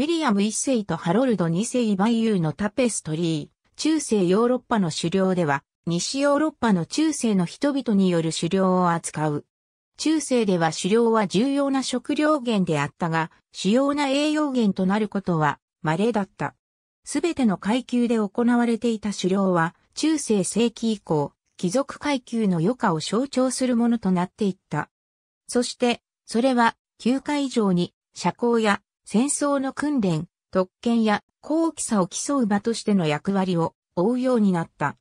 ウィリアム一世とハロルド二世バイユーのタペストリー、中世ヨーロッパの狩猟では、西ヨーロッパの中世の人々による狩猟を扱う。中世では狩猟は重要な食料源であったが、主要な栄養源となることは稀だった。すべての階級で行われていた狩猟は、中世世紀以降、貴族階級の余暇を象徴するものとなっていった。そして、それは、休暇以上に、社交や戦争の訓練、特権や高貴さを競う場としての役割を負うようになった。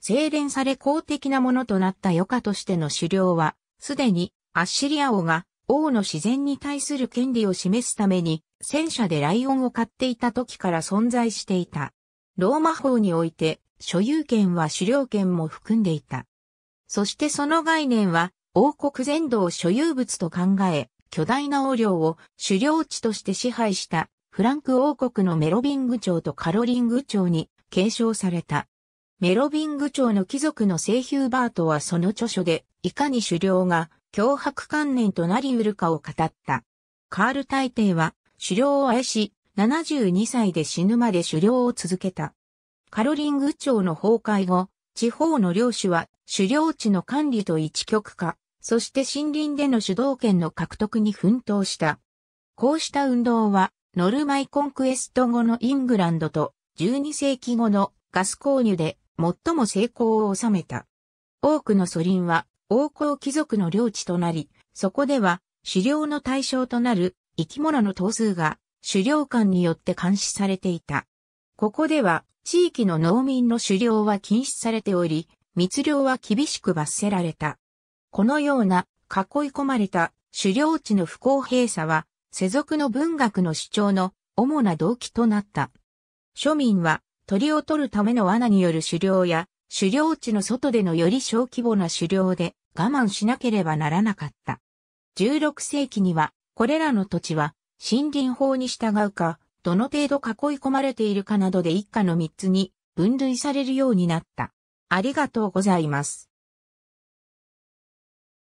精錬され公的なものとなった余暇としての狩猟は、すでにアッシリア王が王の自然に対する権利を示すために戦車でライオンを飼っていた時から存在していた。ローマ法において所有権は狩猟権も含んでいた。そしてその概念は王国全土を所有物と考え、巨大な王領を狩猟地として支配したフランク王国のメロビング朝とカロリング朝に継承された。メロビング朝の貴族のセイヒューバートはその著書で、いかに狩猟が脅迫観念となり得るかを語った。カール大帝は狩猟を愛し、72歳で死ぬまで狩猟を続けた。カロリング朝の崩壊後、地方の領主は狩猟地の管理と一極化、そして森林での主導権の獲得に奮闘した。こうした運動は、ノルマイコンクエスト後のイングランドと12世紀後のガス購入で最も成功を収めた。多くの祖林は王侯貴族の領地となり、そこでは狩猟の対象となる生き物の頭数が狩猟官によって監視されていた。ここでは地域の農民の狩猟は禁止されており、密猟は厳しく罰せられた。このような囲い込まれた狩猟地の不公平さは、世俗の文学の主張の主な動機となった。庶民は鳥を取るための罠による狩猟や狩猟地の外でのより小規模な狩猟で我慢しなければならなかった。16世紀にはこれらの土地は森林法に従うか、どの程度囲い込まれているかなどで一家の三つに分類されるようになった。ありがとうございます。